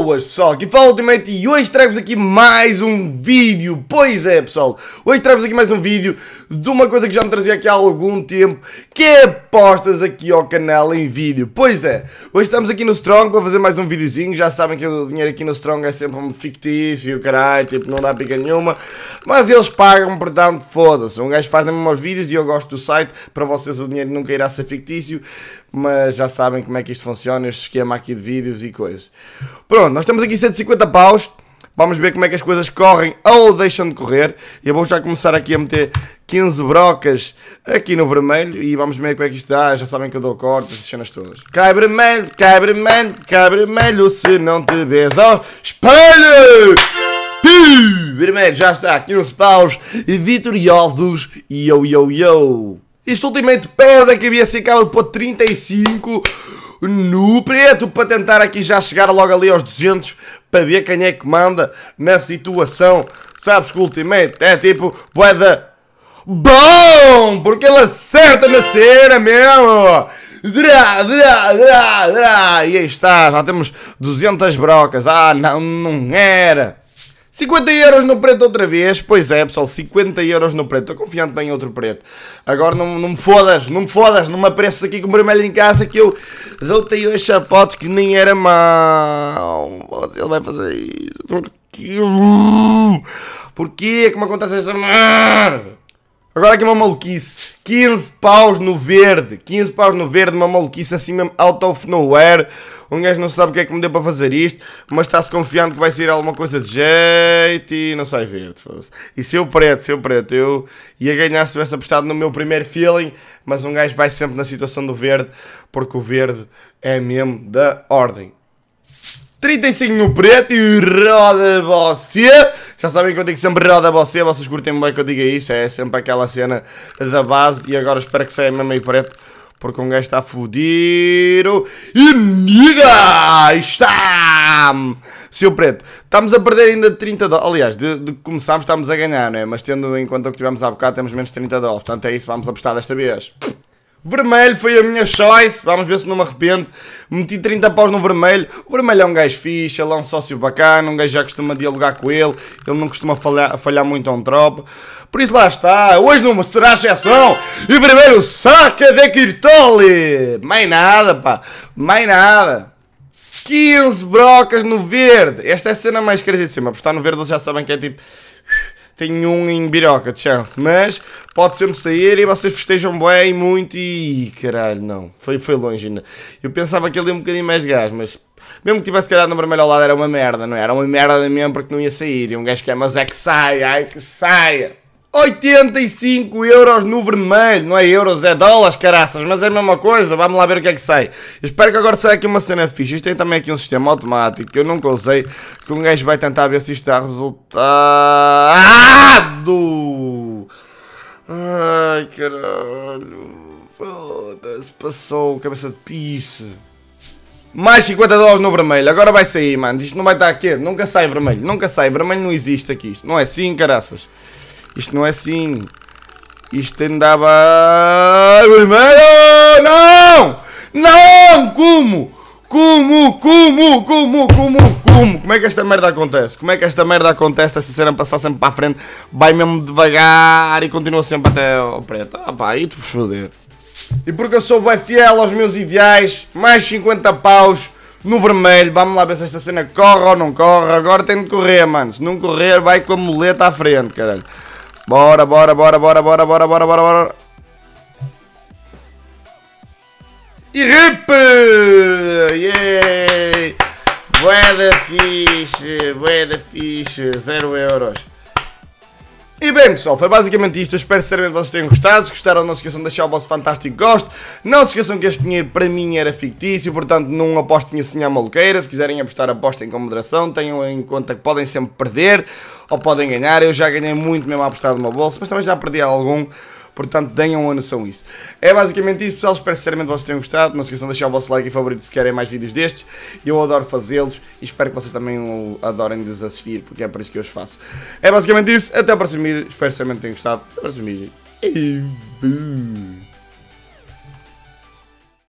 Boas pessoal, aqui fala Ultimate e hoje trago-vos aqui mais um vídeo, pois é pessoal, hoje trago-vos aqui mais um vídeo de uma coisa que já me trazia aqui há algum tempo, que apostas aqui ao canal em vídeo. Pois é, hoje estamos aqui no Strong para fazer mais um videozinho. Já sabem que o dinheiro aqui no Strong é sempre um fictício, caralho, tipo, não dá pica nenhuma. Mas eles pagam, portanto, foda-se. Um gajo faz mesmo os vídeos e eu gosto do site. Para vocês o dinheiro nunca irá ser fictício, mas já sabem como é que isto funciona, este esquema aqui de vídeos e coisas. Pronto, nós temos aqui 150 paus. Vamos ver como é que as coisas correm ou deixam de correr. Eu vou já começar aqui a meter 15 brocas aqui no vermelho e vamos ver como é que isto está. Já sabem que eu dou cortes e cenas todas. Cai vermelho, cai vermelho, cai vermelho, se não te vês ao oh, espelho! vermelho, já está, 15 paus e vitoriosos, yo, yo, yo. Isto ultimamente perde a cabeça e acaba por 35 no preto para tentar aqui já chegar logo ali aos 200 para ver quem é que manda na situação. Sabes que o Ultimate é tipo boeda bom, porque ele acerta na cena mesmo. Drá, drá, drá, drá. E aí está, já temos 200 brocas. Ah, não, não era. 50 euros no preto outra vez? Pois é, pessoal, 50 euros no preto. Estou confiante bem em outro preto. Agora não, não me fodas, não me fodas, não me apresses aqui com vermelho em casa que eu dou-te dois chapotes que nem era mau. Ele vai fazer isso. Porquê? Porquê que me acontece essa merda? Agora aqui uma maluquice. 15 paus no verde. 15 paus no verde, uma maluquice assim mesmo, out of nowhere. Um gajo não sabe o que é que me deu para fazer isto, mas está-se confiando que vai sair alguma coisa de jeito e não sai verde. E se eu preto, se eu preto, eu ia ganhar se tivesse apostado no meu primeiro feeling, mas um gajo vai sempre na situação do verde, porque o verde é mesmo da ordem. 35 no preto e roda você! Já sabem que eu digo sempre real a você, vocês curtem bem que eu diga isso, é sempre aquela cena da base e agora espero que saia mesmo aí preto, porque um gajo está fudido e niga! Está! Seu preto, estamos a perder ainda 30 dólares. Aliás, de, de que começámos estamos a ganhar, não é? Mas tendo em conta o que tivemos há bocado, temos menos 30 dólares. Portanto, é isso, vamos apostar desta vez. Vermelho foi a minha choice. Vamos ver se não me arrependo. Meti 30 paus no vermelho. O vermelho é um gajo fixe, ele é um sócio bacana. Um gajo já costuma dialogar com ele. Ele não costuma falhar, falhar muito a um drop. Por isso lá está. Hoje não será exceção. E vermelho saca de Kirtoli. Mais nada, pá. Mais nada. 15 brocas no verde. Esta é a cena mais crescíssima. Por estar no verde, eles já sabem que é tipo tenho um em Biroca, de chance, mas pode sempre sair e vocês festejam bem muito e caralho, não, foi, foi longe ainda. Eu pensava que ele ia um bocadinho mais de gás, mas mesmo que tivesse calhado no vermelho ao lado era uma merda, não era? É? Era uma merda mesmo porque não ia sair e um gajo que é, mas é que saia, ai que saia. 85 euros no vermelho, não é euros, é dólares, caraças, mas é a mesma coisa, vamos lá ver o que é que sai. Espero que agora saia aqui uma cena fixa, isto tem também aqui um sistema automático que eu nunca usei, que um gajo vai tentar ver se isto dá resultado. Ai caralho, foda-se, passou, cabeça de piso. Mais 50 dólares no vermelho, agora vai sair, mano, isto não vai estar aqui, nunca sai vermelho, nunca sai, vermelho não existe aqui, isto não é assim, caraças. Isto não é assim. Isto andava. Primeiro! Não! Não! Como? Como? Como? Como? Como? Como? Como é que esta merda acontece? Como é que esta merda acontece? Essa cena passar sempre para a frente, vai mesmo devagar e continua sempre até ao preto. Ah pá, e te foder. E porque eu sou bem fiel aos meus ideais, mais 50 paus no vermelho. Vamos lá ver se esta cena corre ou não corre. Agora tem de correr, mano. Se não correr, vai com a muleta à frente, caralho. Bora, bora, bora, bora, bora, bora, bora, bora, bora. E rip! Yeah! Boeda fixe, boeda fixe, zero euros. E bem pessoal, foi basicamente isto, eu espero sinceramente que vocês tenham gostado, se gostaram não se esqueçam de deixar o vosso fantástico gosto, não se esqueçam que este dinheiro para mim era fictício, portanto não apostem assim à maloqueira. se quiserem apostar apostem com moderação, tenham em conta que podem sempre perder ou podem ganhar, eu já ganhei muito mesmo a apostar de uma bolsa, mas também já perdi algum, Portanto, tenham a noção disso. É basicamente isso, pessoal. Espero sinceramente que vocês tenham gostado. Não se esqueçam de deixar o vosso like e favorito se querem mais vídeos destes. Eu adoro fazê-los e espero que vocês também adorem de os assistir, porque é para isso que eu os faço. É basicamente isso. Até o próximo vídeo. Espero sinceramente que tenham gostado. Até o próximo vídeo.